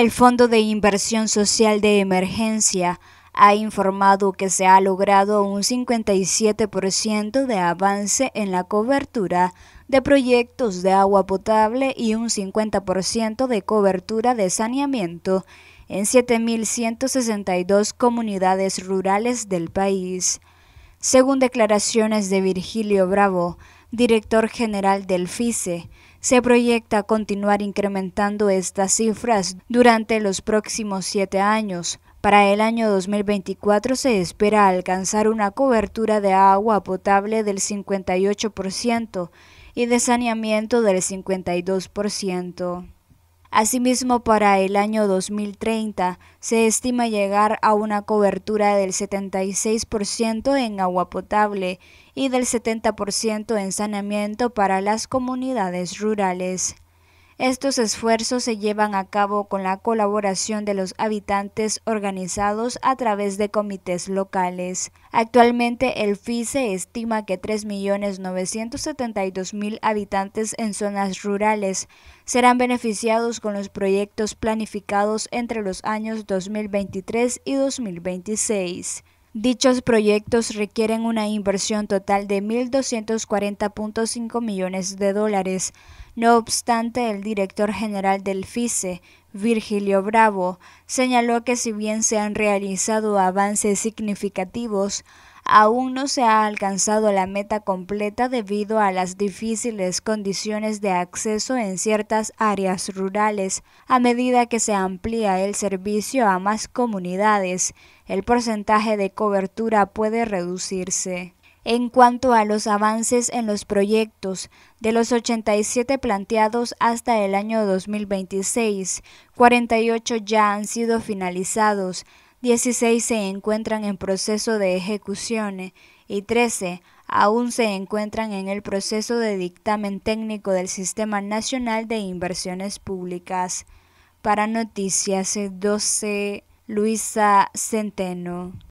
El Fondo de Inversión Social de Emergencia ha informado que se ha logrado un 57% de avance en la cobertura de proyectos de agua potable y un 50% de cobertura de saneamiento en 7.162 comunidades rurales del país. Según declaraciones de Virgilio Bravo, director general del FISE, se proyecta continuar incrementando estas cifras durante los próximos siete años. Para el año 2024 se espera alcanzar una cobertura de agua potable del 58% y de saneamiento del 52%. Asimismo, para el año 2030 se estima llegar a una cobertura del 76% en agua potable y del 70% en saneamiento para las comunidades rurales. Estos esfuerzos se llevan a cabo con la colaboración de los habitantes organizados a través de comités locales. Actualmente el FISE estima que 3.972.000 habitantes en zonas rurales serán beneficiados con los proyectos planificados entre los años 2023 y 2026. Dichos proyectos requieren una inversión total de 1.240.5 millones de dólares. No obstante, el director general del FICE, Virgilio Bravo, señaló que si bien se han realizado avances significativos, aún no se ha alcanzado la meta completa debido a las difíciles condiciones de acceso en ciertas áreas rurales. A medida que se amplía el servicio a más comunidades, el porcentaje de cobertura puede reducirse. En cuanto a los avances en los proyectos, de los 87 planteados hasta el año 2026, 48 ya han sido finalizados, 16 se encuentran en proceso de ejecución y 13 aún se encuentran en el proceso de dictamen técnico del Sistema Nacional de Inversiones Públicas. Para Noticias 12, Luisa Centeno.